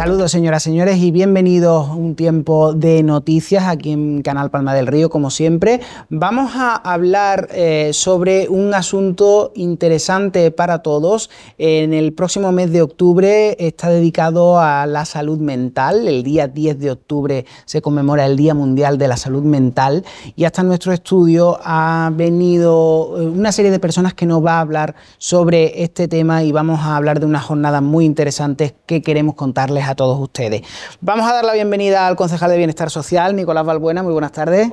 Saludos señoras, señores y bienvenidos a un tiempo de noticias aquí en Canal Palma del Río como siempre. Vamos a hablar eh, sobre un asunto interesante para todos. En el próximo mes de octubre está dedicado a la salud mental. El día 10 de octubre se conmemora el Día Mundial de la Salud Mental y hasta nuestro estudio ha venido eh, una serie de personas que nos va a hablar sobre este tema y vamos a hablar de unas jornadas muy interesantes que queremos contarles a todos ustedes. Vamos a dar la bienvenida al concejal de Bienestar Social, Nicolás Valbuena. Muy buenas tardes.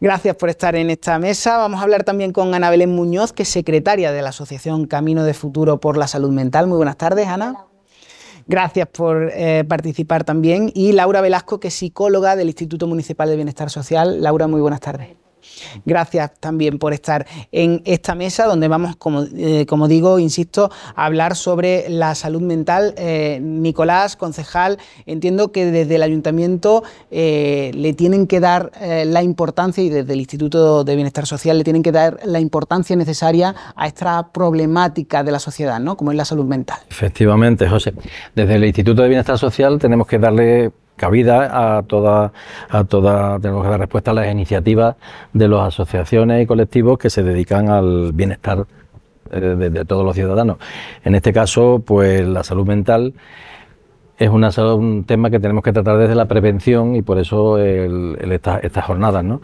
Gracias por estar en esta mesa. Vamos a hablar también con Ana Belén Muñoz, que es secretaria de la Asociación Camino de Futuro por la Salud Mental. Muy buenas tardes, Ana. Gracias por eh, participar también. Y Laura Velasco, que es psicóloga del Instituto Municipal de Bienestar Social. Laura, muy buenas tardes. Gracias también por estar en esta mesa donde vamos, como, eh, digo, insisto, a hablar sobre la salud mental. Eh, Nicolás, concejal, entiendo que desde el ayuntamiento eh, le tienen que dar la importancia y desde el Instituto de Bienestar Social le tienen que dar la importancia necesaria a esta problemática de la sociedad, ¿no? Como es la salud mental. Efectivamente, José. Desde el Instituto de Bienestar Social tenemos que darle cabida a todas a toda, tenemos que respuesta a las iniciativas de las asociaciones y colectivos que se dedican al bienestar eh, de, de, todos los ciudadanos. En este caso, pues la salud mental es una, un tema que tenemos que tratar desde la prevención y por eso estas jornadas. ¿no?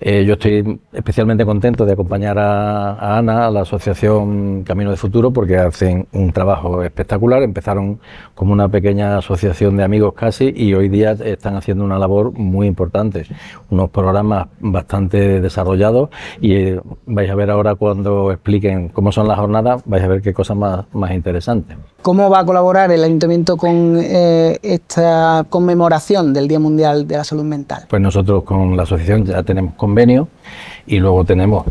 Eh, yo estoy especialmente contento de acompañar a, ANA, a la Asociación Camino de Futuro, porque hacen un trabajo espectacular. Empezaron como una pequeña asociación de amigos casi y hoy día están haciendo una labor muy importante, unos programas bastante desarrollados y eh, vais a ver ahora cuando expliquen cómo son las jornadas, vais a ver qué cosas más interesantes. ¿Cómo va a colaborar el ayuntamiento con eh, esta conmemoración del Día Mundial de la Salud Mental? Pues nosotros con la asociación ya tenemos convenio y luego tenemos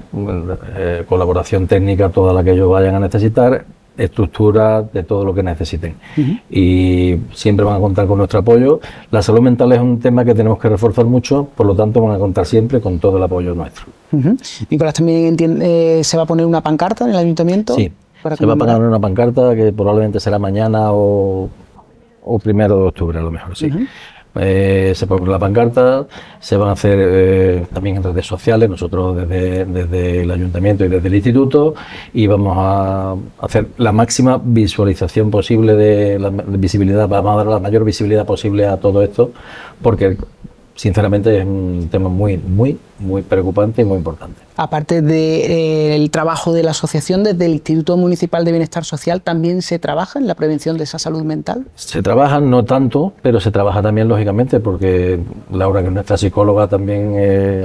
eh, colaboración técnica toda la que ellos vayan a necesitar, estructura de todo lo que necesiten. Y siempre van a contar con nuestro apoyo. La salud mental es un tema que tenemos que reforzar mucho, por lo tanto van a contar siempre con todo el apoyo nuestro. Nicolás, también eh, se va a poner una pancarta en el ayuntamiento. Sí, se va a poner una pancarta que probablemente será mañana o, o primero de octubre, a lo mejor, sí. Eh, se pone la pancarta, se van a hacer eh, también en redes sociales, nosotros desde, el ayuntamiento y desde el instituto, y vamos a hacer la máxima visualización posible de la visibilidad, vamos a dar la mayor visibilidad posible a todo esto, porque sinceramente es un tema muy, muy, muy preocupante y muy importante. Aparte del eh, trabajo de la asociación, desde el Instituto Municipal de Bienestar Social también se trabaja en la prevención de esa salud mental. Se trabaja, no tanto, pero se trabaja también, lógicamente, porque Laura, que es nuestra psicóloga, también,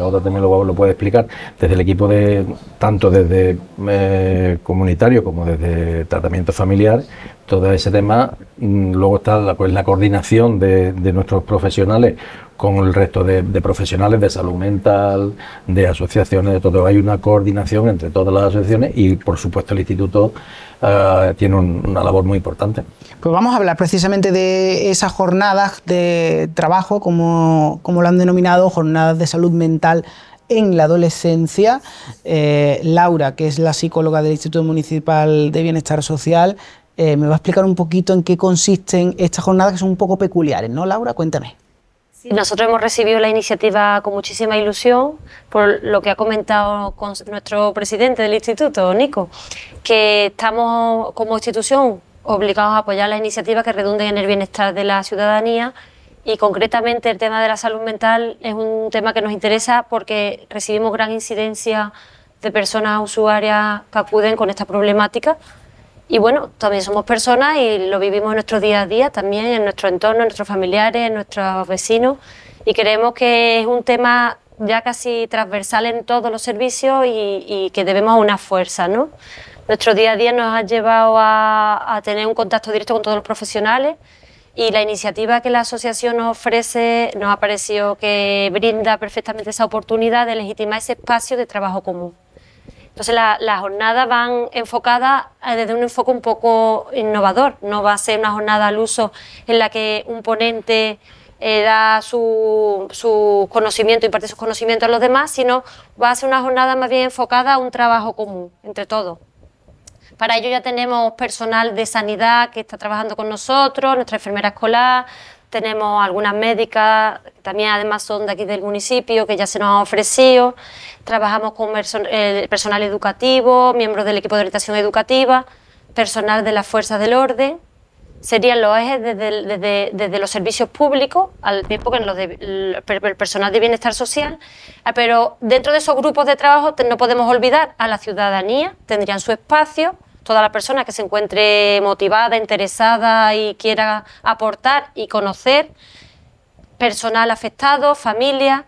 ahora eh, también lo, puede explicar, desde el equipo de, tanto desde eh, comunitario como desde tratamiento familiar, todo ese tema, mm, luego está la, pues, coordinación de nuestros profesionales con el resto de, profesionales de salud mental, de asociaciones, de todo. Hay una coordinación entre todas las asociaciones y, por supuesto, el instituto eh, tiene una labor muy importante. Pues vamos a hablar precisamente de esas jornadas de trabajo, como, lo han denominado, jornadas de salud mental en la adolescencia. Eh, Laura, que es la psicóloga del Instituto Municipal de Bienestar Social, eh, me va a explicar un poquito en qué consisten estas jornadas que son un poco peculiares, ¿no, Laura? Cuéntame. Nosotros hemos recibido la iniciativa con muchísima ilusión por lo que ha comentado nuestro presidente del instituto, Nico, que estamos como institución obligados a apoyar la iniciativa que redunden en el bienestar de la ciudadanía y concretamente el tema de la salud mental es un tema que nos interesa porque recibimos gran incidencia de personas usuarias que acuden con esta problemática y bueno, también somos personas y lo vivimos en nuestro día a día, también en nuestro entorno, en nuestros familiares, en nuestros vecinos. Y creemos que es un tema ya casi transversal en todos los servicios y, que debemos una fuerza, ¿no? Nuestro día a día nos ha llevado a, a, tener un contacto directo con todos los profesionales y la iniciativa que la asociación nos ofrece nos ha parecido que brinda perfectamente esa oportunidad de legitimar ese espacio de trabajo común. Entonces las jornadas van enfocadas eh, desde un enfoque un poco innovador. No va a ser una jornada al uso en la que un ponente eh, da su, y conocimiento, de sus conocimientos a los demás, sino va a ser una jornada más bien enfocada a un trabajo común entre todos. Para ello ya tenemos personal de sanidad que está trabajando con nosotros, nuestra enfermera escolar, tenemos algunas médicas, también además son de aquí del municipio, que ya se nos han ofrecido. Trabajamos con el personal educativo, miembros del equipo de orientación educativa, personal de las fuerzas del orden. Serían los ejes desde, los servicios públicos, al tiempo que en los el personal de bienestar social. Ah, pero dentro de esos grupos de trabajo no podemos olvidar a la ciudadanía, tendrían su espacio, toda la persona que se encuentre motivada, interesada y quiera aportar y conocer, personal afectado, familia,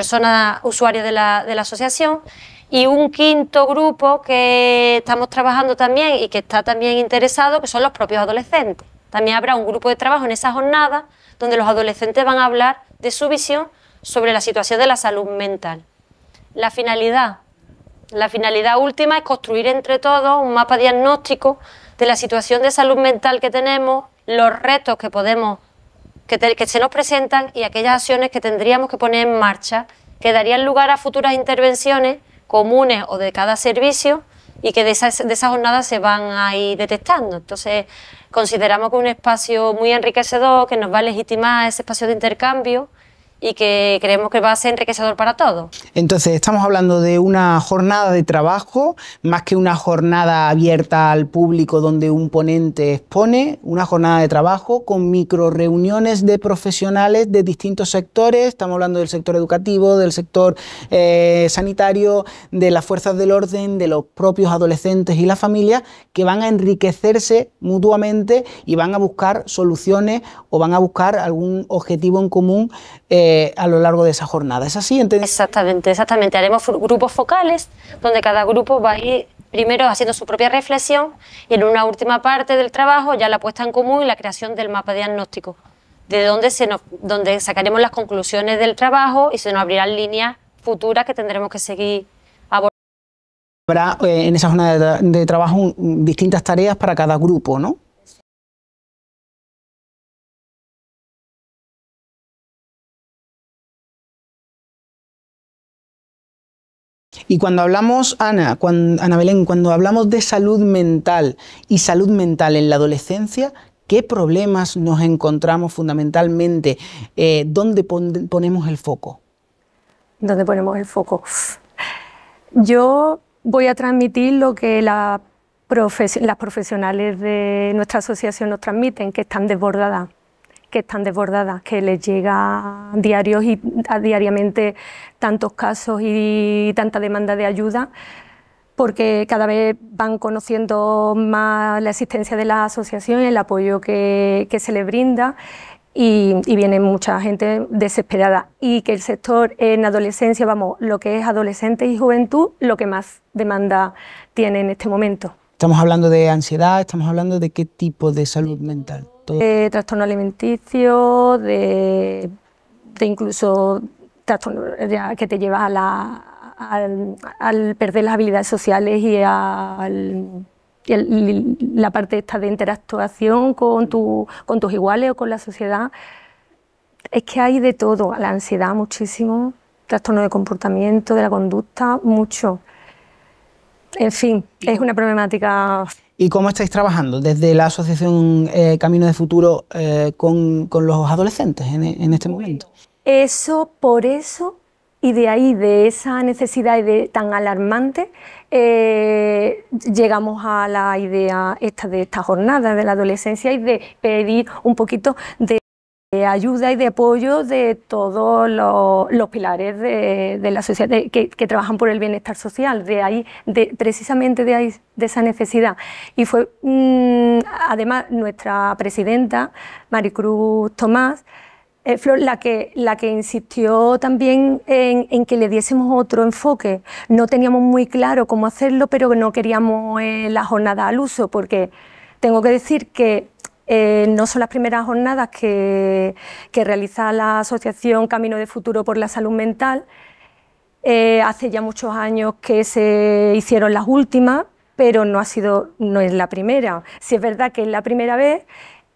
...persona usuaria de la, de la asociación y un quinto grupo que estamos trabajando también y que está también interesado, que son los propios adolescentes. También habrá un grupo de trabajo en esa jornada donde los adolescentes van a hablar de su visión sobre la situación de la salud mental. La finalidad, la finalidad última es construir entre todos un mapa diagnóstico de la situación de salud mental que tenemos, los retos que podemos que, se nos presentan y aquellas acciones que tendríamos que poner en marcha que darían lugar a futuras intervenciones comunes o de cada servicio y que de esas, de esas jornadas se van a ir detectando. Entonces, consideramos que es un espacio muy enriquecedor, que nos va a legitimar ese espacio de intercambio, y que creemos que va a ser enriquecedor para todos. Entonces, estamos hablando de una jornada de trabajo, más que una jornada abierta al público donde un ponente expone, una jornada de trabajo con micro reuniones de profesionales de distintos sectores, estamos hablando del sector educativo, del sector eh, sanitario, de las fuerzas del orden, de los propios adolescentes y las familias, que van a enriquecerse mutuamente y van a buscar soluciones o van a buscar algún objetivo en común. Eh, eh, a lo largo de esa jornada. ¿Es así? Exactamente, exactamente. Haremos grupos focales donde cada grupo va a ir primero haciendo su propia reflexión y en una última parte del trabajo ya la puesta en común y la creación del mapa diagnóstico, de donde, sacaremos las conclusiones del trabajo y se nos abrirán líneas futuras que tendremos que seguir abordando. Habrá eh, en esa jornada de, trabajo distintas tareas para cada grupo, ¿no? Y cuando hablamos, Ana, cuando, Belén, cuando hablamos de salud mental y salud mental en la adolescencia, ¿qué problemas nos encontramos fundamentalmente? Eh, ¿Dónde ponemos el foco? ¿Dónde ponemos el foco? Yo voy a transmitir lo que las profesionales de nuestra asociación nos transmiten, que están desbordadas que están desbordadas, que les llega diarios y diariamente tantos casos y tanta demanda de ayuda, porque cada vez van conociendo más la existencia de la asociación, el apoyo que, se les brinda. Y, y, viene mucha gente desesperada. Y que el sector en adolescencia, vamos, lo que es adolescente y juventud, lo que más demanda tiene en este momento. Estamos hablando de ansiedad, estamos hablando de qué tipo de salud mental. Eh, trastorno alimenticio, de, incluso trastorno que te lleva a al, perder las habilidades sociales y, a la parte esta de interactuación con, con tus iguales o con la sociedad. Es que hay de todo, la ansiedad muchísimo, trastorno de comportamiento, de la conducta, mucho en fin, es una problemática. ¿Y cómo estáis trabajando desde la Asociación eh, Camino de Futuro eh, con, los adolescentes en, este momento? Eso, por eso y de ahí, de esa necesidad tan alarmante, eh, llegamos a la idea esta de esta jornada de la adolescencia y de pedir un poquito de ayuda y de apoyo de todos los, pilares de, la sociedad que, trabajan por el bienestar social, de ahí, precisamente de ahí, de esa necesidad. Y fue mm, además nuestra presidenta, Maricruz Tomás, eh, la que, la que insistió también en, que le diésemos otro enfoque. No teníamos muy claro cómo hacerlo, pero no queríamos eh, la jornada al uso, porque tengo que decir que eh, no son las primeras jornadas que, realiza la Asociación Camino de Futuro por la Salud Mental. Eh, hace ya muchos años que se hicieron las últimas, pero no, ha sido, no es la primera. Si es verdad que es la primera vez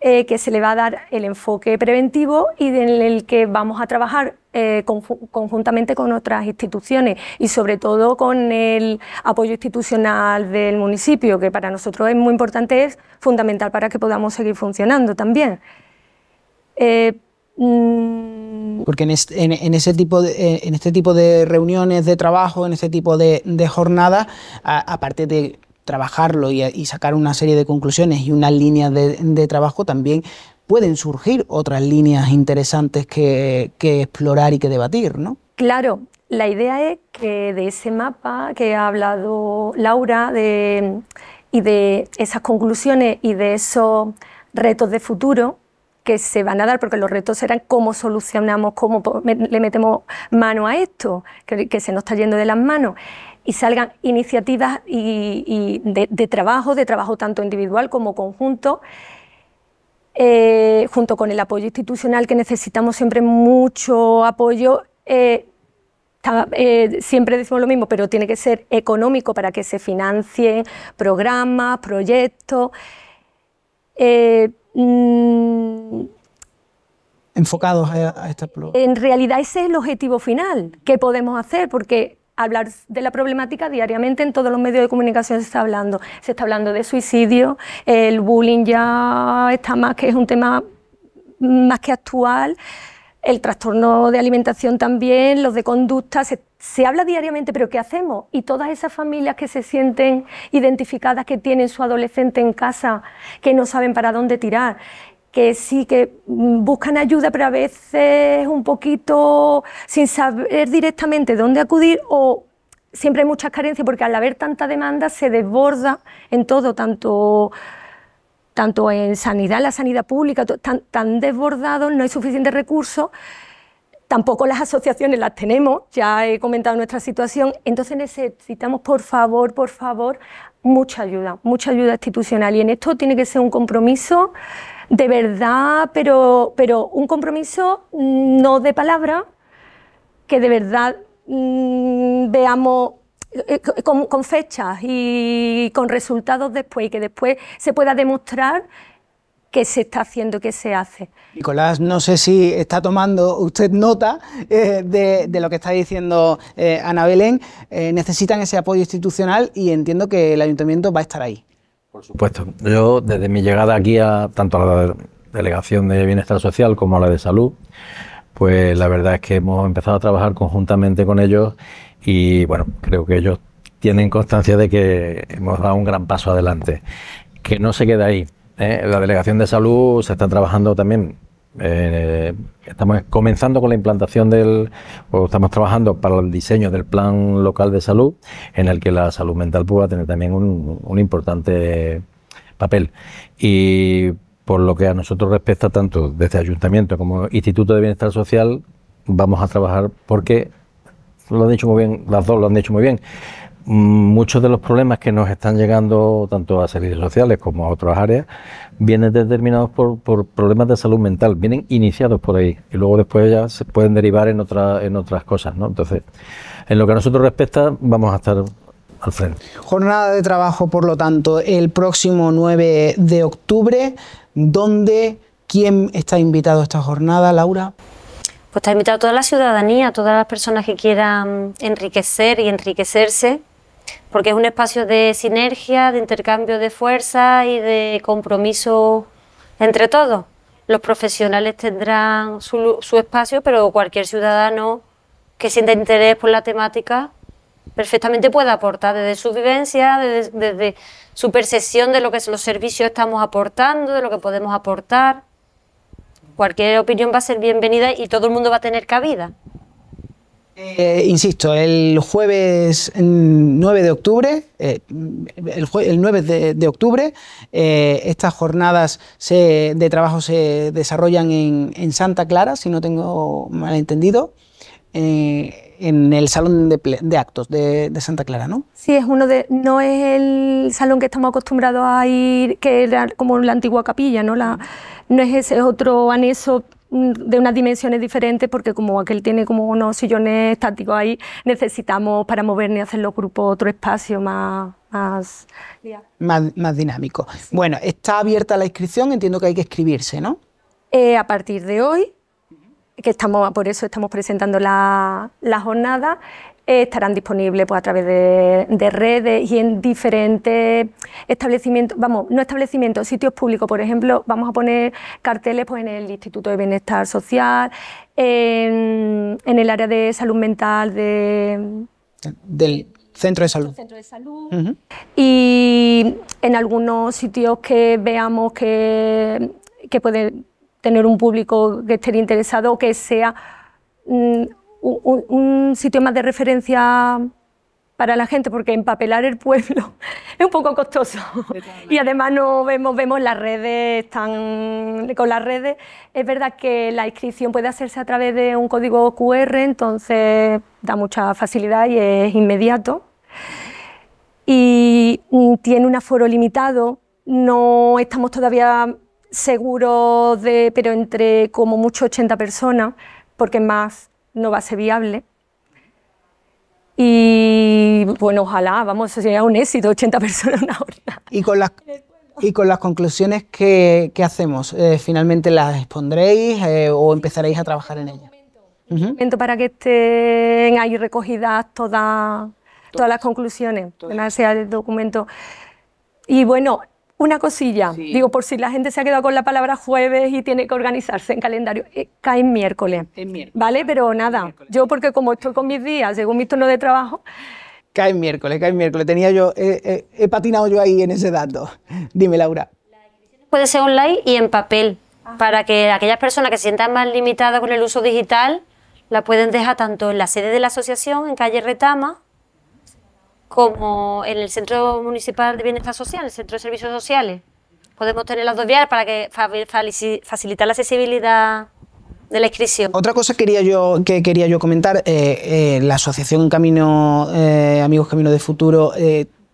eh, que se le va a dar el enfoque preventivo y en el que vamos a trabajar eh, conjuntamente con otras instituciones y sobre todo con el apoyo institucional del municipio, que para nosotros es muy importante, es fundamental para que podamos seguir funcionando también. Eh, mm, porque en este, ese tipo de, eh, en este tipo de reuniones de trabajo, en este tipo de, jornadas, aparte de trabajarlo y, sacar una serie de conclusiones y una línea de trabajo, también pueden surgir otras líneas interesantes que, explorar y que debatir, ¿no? Claro, la idea es que de ese mapa que ha hablado Laura y de esas conclusiones y de esos retos de futuro que se van a dar, porque los retos serán cómo solucionamos, cómo le metemos mano a esto, que, se nos está yendo de las manos, y salgan iniciativas y, de trabajo, de trabajo tanto individual como conjunto, eh, junto con el apoyo institucional, que necesitamos siempre mucho apoyo, eh, eh, siempre decimos lo mismo, pero tiene que ser económico para que se financien programas, proyectos. Mm, enfocados a, esta En realidad ese es el objetivo final ...¿qué podemos hacer, porque hablar de la problemática diariamente en todos los medios de comunicación se está hablando. Se está hablando de suicidio, el bullying ya está más que es un tema más que actual, el trastorno de alimentación también, los de conducta, se, se habla diariamente, pero ¿qué hacemos? Y todas esas familias que se sienten identificadas, que tienen su adolescente en casa, que no saben para dónde tirar que sí que mm, buscan ayuda, pero a veces un poquito sin saber directamente dónde acudir o siempre hay muchas carencias porque al haber tanta demanda se desborda en todo, tanto tanto en sanidad, la sanidad pública, están tan desbordados, no hay suficientes recursos tampoco las asociaciones las tenemos, ya he comentado nuestra situación, entonces necesitamos, por favor, por favor, mucha ayuda, mucha ayuda institucional. Y en esto tiene que ser un compromiso de verdad, pero, pero un compromiso mm, no de palabra, que de verdad mm, veamos eh, eh, con, fechas y con resultados después y que después se pueda demostrar que se está haciendo, que se hace. Nicolás, no sé si está tomando usted nota eh, de, lo que está diciendo Ana Belén. necesitan ese apoyo institucional y entiendo que el ayuntamiento va a estar ahí. Por supuesto. Yo, desde mi llegada aquí, a, tanto a la Delegación de Bienestar Social como a la de Salud, pues la verdad es que hemos empezado a trabajar conjuntamente con ellos y, bueno, creo que ellos tienen constancia de que hemos dado un gran paso adelante. Que no se queda ahí. ¿eh? La Delegación de Salud se está trabajando también eh, estamos comenzando con la implantación del, o estamos trabajando para el diseño del plan local de salud, en el que la salud mental pueda tener también un, un importante papel. Y por lo que a nosotros respecta, tanto desde Ayuntamiento como Instituto de Bienestar Social, vamos a trabajar porque, lo han dicho muy bien, las dos lo han dicho muy bien, muchos de los problemas que nos están llegando tanto a servicios sociales como a otras áreas vienen determinados por, por problemas de salud mental, vienen iniciados por ahí y luego después ya se pueden derivar en, otra, en otras cosas. ¿no? Entonces, en lo que a nosotros respecta, vamos a estar al frente. Jornada de trabajo, por lo tanto, el próximo 9 de octubre, ...¿dónde, quién está invitado a esta jornada, Laura? Pues está invitado toda la ciudadanía, todas las personas que quieran enriquecer y enriquecerse porque es un espacio de sinergia, de intercambio de fuerzas y de compromiso entre todos. Los profesionales tendrán su, espacio, pero cualquier ciudadano que sienta interés por la temática perfectamente puede aportar desde su vivencia, desde su percepción de lo que los servicios estamos aportando, de lo que podemos aportar. Cualquier opinión va a ser bienvenida y todo el mundo va a tener cabida. Eh, insisto, el jueves 9 de octubre, eh, el, 9 de, octubre, eh, estas jornadas de trabajo se desarrollan en, Santa Clara, si no tengo malentendido, en el salón de, actos de, Santa Clara, ¿no? Sí, es uno de, no es el salón que estamos acostumbrados a ir, que era como la antigua capilla, ¿no? La, no es ese otro anexo de unas dimensiones diferentes porque como aquel tiene como unos sillones estáticos ahí, necesitamos para movernos y hacer los grupos otro espacio más... Más, dinámico. Bueno, está abierta la inscripción, entiendo que hay que escribirse, ¿no? Eh, a partir de hoy, que estamos, por eso estamos presentando la, la jornada, eh, estarán disponibles pues, a través de, redes y en diferentes establecimientos, vamos, no establecimientos, sitios públicos. Por ejemplo, vamos a poner carteles pues, en el Instituto de Bienestar Social, en, el área de salud mental de... Del centro de salud. Y en algunos sitios que veamos que, que puede tener un público que esté interesado o que sea mm, un, sitio más de referencia para la gente, porque empapelar el pueblo es un poco costoso. Y además no vemos, vemos las redes están Con las redes es verdad que la inscripción puede hacerse a través de un código QR, entonces da mucha facilidad y es inmediato. Y tiene un aforo limitado, no estamos todavía seguros de, pero entre como mucho 80 personas, porque más no va a ser viable. Y bueno, ojalá, vamos, a sería un éxito, 80 personas una hora. Y con las, y con las conclusiones, ¿qué, hacemos? Eh, ¿Finalmente las expondréis eh, o empezaréis a trabajar en ellas? Un momento Para que estén ahí recogidas todas, todas las conclusiones, que sea el documento. Y bueno, una cosilla, digo, por si la gente se ha quedado con la palabra jueves y tiene que organizarse en calendario, eh, cae en miércoles. ¿Vale? Pero nada, yo porque como estoy con mis días, según mi turno de trabajo... Cae en miércoles, cae en miércoles. Tenía yo, eh, eh, he patinado yo ahí en ese dato. Dime, Laura. puede ser online y en papel, ah. para que aquellas personas que se sientan más limitadas con el uso digital, la pueden dejar tanto en la sede de la asociación, en calle Retama, como en el Centro Municipal de Bienestar Social, el Centro de Servicios Sociales. Podemos tener las dos vías para que facilitar la accesibilidad de la inscripción. Otra cosa quería yo, que quería yo comentar, eh, eh, la Asociación Camino eh, Amigos Camino de Futuro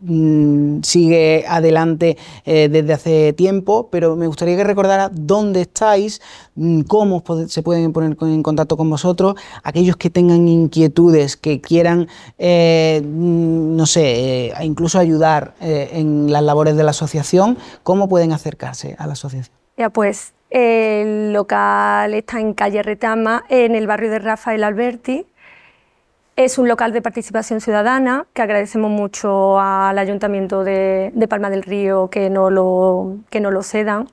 Mm, sigue adelante eh, desde hace tiempo, pero me gustaría que recordara dónde estáis, mm, cómo se pueden poner en contacto con vosotros, aquellos que tengan inquietudes, que quieran, eh, mm, no sé, eh, incluso ayudar en las labores de la asociación, cómo pueden acercarse a la asociación. Ya pues, el local está en calle Retama, en el barrio de Rafael Alberti, es un local de participación ciudadana que agradecemos mucho al Ayuntamiento de, Palma del Río que no lo, que no lo cedan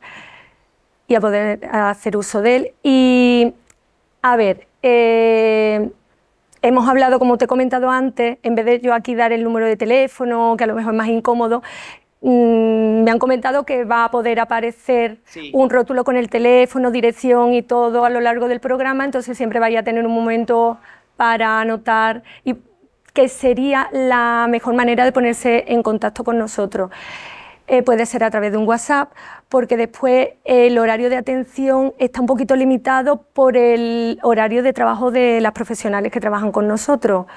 y a poder hacer uso de él. Y a ver, eh, hemos hablado, como te he comentado antes, en vez de yo aquí dar el número de teléfono, que a lo mejor es más incómodo, mm, me han comentado que va a poder aparecer un rótulo con el teléfono, dirección y todo a lo largo del programa, entonces siempre vaya a tener un momento para anotar y que sería la mejor manera de ponerse en contacto con nosotros. Eh, puede ser a través de un WhatsApp, porque después el horario de atención está un poquito limitado por el horario de trabajo de las profesionales que trabajan con nosotros.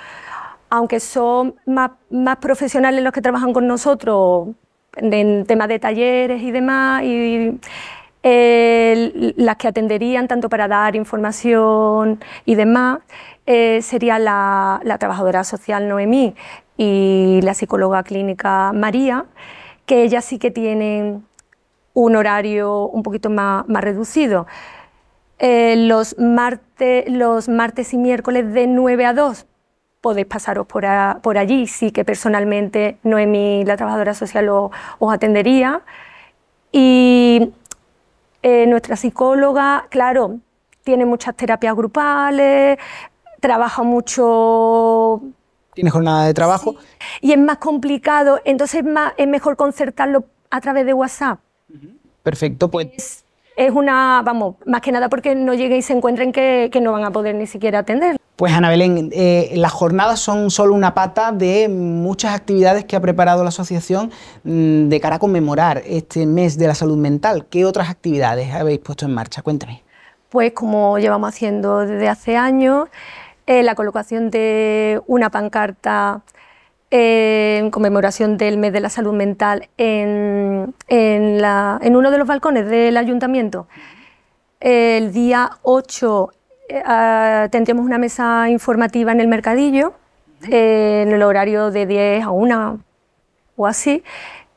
Aunque son más, profesionales los que trabajan con nosotros en temas de talleres y demás, las que atenderían tanto para dar información y demás eh, sería la, trabajadora social Noemí y la psicóloga clínica María, que ellas sí que tienen un horario un poquito más, más reducido. Eh, los, martes, los martes y miércoles de 9 a 2 podéis pasaros por, allí, sí que personalmente Noemí, la trabajadora social, os, os atendería. Y eh, nuestra psicóloga, claro, tiene muchas terapias grupales, trabaja mucho... Tiene jornada de trabajo. Y es más complicado, entonces es, mejor concertarlo a través de WhatsApp. Perfecto, pues... Es, una, vamos, más que nada porque no llegue y se encuentren que, que no van a poder ni siquiera atender. Pues Ana Belén, eh, las jornadas son solo una pata de muchas actividades que ha preparado la asociación mm, de cara a conmemorar este mes de la salud mental. ¿Qué otras actividades habéis puesto en marcha? Cuéntame. Pues como llevamos haciendo desde hace años, eh, la colocación de una pancarta eh, en conmemoración del mes de la salud mental en, en uno de los balcones del ayuntamiento. El día 8 eh, tendremos una mesa informativa en el mercadillo, eh, en el horario de 10 a 1 o así.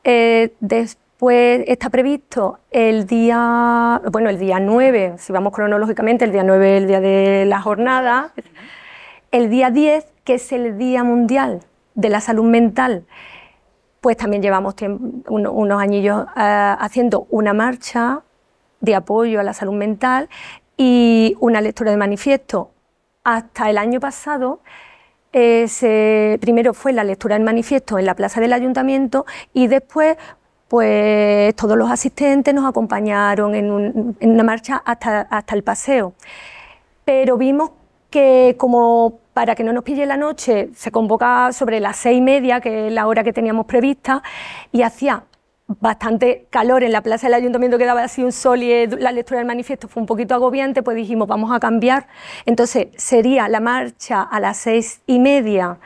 Eh, después está previsto el día, bueno, el día 9, si vamos cronológicamente, el día 9 es el día de la jornada, el día 10, que es el Día Mundial de la Salud Mental, pues también llevamos unos añillos haciendo una marcha de apoyo a la salud mental y una lectura de manifiesto. Hasta el año pasado, eh, primero fue la lectura del manifiesto en la plaza del ayuntamiento y después pues todos los asistentes nos acompañaron en, una marcha hasta, hasta el paseo. Pero vimos que como para que no nos pille la noche, se convoca sobre las seis y media, que es la hora que teníamos prevista, y hacía bastante calor en la plaza del ayuntamiento quedaba así un sol y la lectura del manifiesto fue un poquito agobiante, pues dijimos vamos a cambiar. Entonces sería la marcha a las seis y media.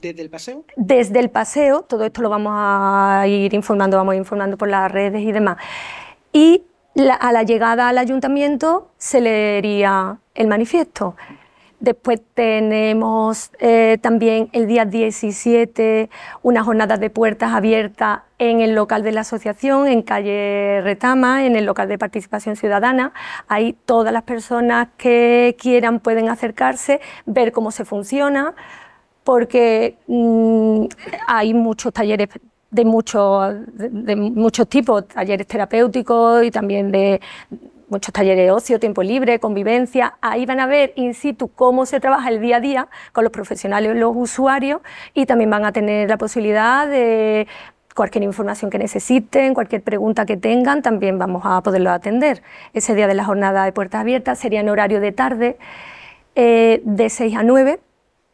¿Desde el paseo? Desde el paseo, todo esto lo vamos a ir informando, vamos a ir informando por las redes y demás. Y a la llegada al ayuntamiento se leería el manifiesto. Después tenemos eh, también el día 17 una jornada de puertas abiertas en el local de la asociación, en calle Retama, en el local de participación ciudadana. Ahí todas las personas que quieran pueden acercarse, ver cómo se funciona, porque mm, hay muchos talleres de, muchos de muchos tipos, talleres terapéuticos y también de muchos talleres de ocio, tiempo libre, convivencia. Ahí van a ver in situ cómo se trabaja el día a día con los profesionales, los usuarios y también van a tener la posibilidad de cualquier información que necesiten, cualquier pregunta que tengan, también vamos a poderlo atender. Ese día de la jornada de puertas abiertas sería en horario de tarde, eh, de 6 a 9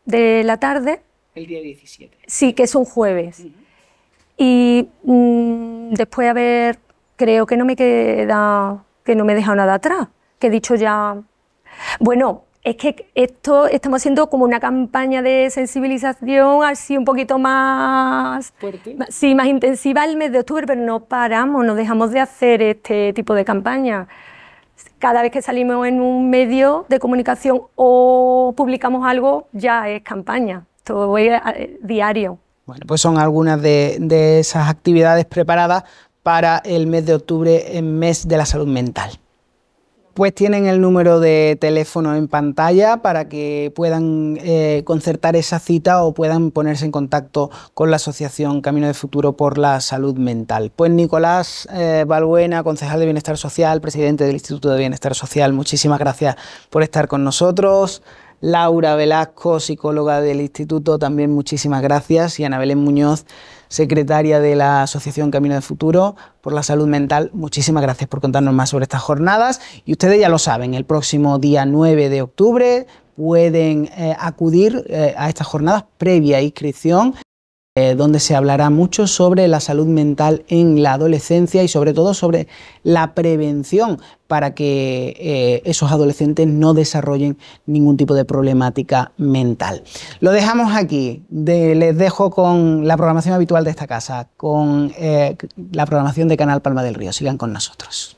de la tarde. El día 17. Sí, que es un jueves. Y mm, después, a ver, creo que no me queda que no me he dejado nada atrás, que he dicho ya, bueno, es que esto estamos haciendo como una campaña de sensibilización así un poquito más, más intensiva el mes de octubre, pero no paramos, no dejamos de hacer este tipo de campaña. Cada vez que salimos en un medio de comunicación o publicamos algo, ya es campaña, todo es eh, diario. Bueno, pues son algunas de, esas actividades preparadas para el mes de octubre, en mes de la salud mental. Pues tienen el número de teléfono en pantalla para que puedan eh, concertar esa cita o puedan ponerse en contacto con la Asociación Camino de Futuro por la Salud Mental. Pues Nicolás Balbuena, eh, concejal de Bienestar Social, presidente del Instituto de Bienestar Social, muchísimas gracias por estar con nosotros. Laura Velasco, psicóloga del instituto, también muchísimas gracias. Y Ana Belén Muñoz, secretaria de la Asociación Camino de Futuro por la Salud Mental, muchísimas gracias por contarnos más sobre estas jornadas. Y ustedes ya lo saben, el próximo día 9 de octubre pueden eh, acudir eh, a estas jornadas previa inscripción. Eh, donde se hablará mucho sobre la salud mental en la adolescencia y sobre todo sobre la prevención para que eh, esos adolescentes no desarrollen ningún tipo de problemática mental. Lo dejamos aquí, les dejo con la programación habitual de esta casa, con eh, la programación de Canal Palma del Río. Sigan con nosotros.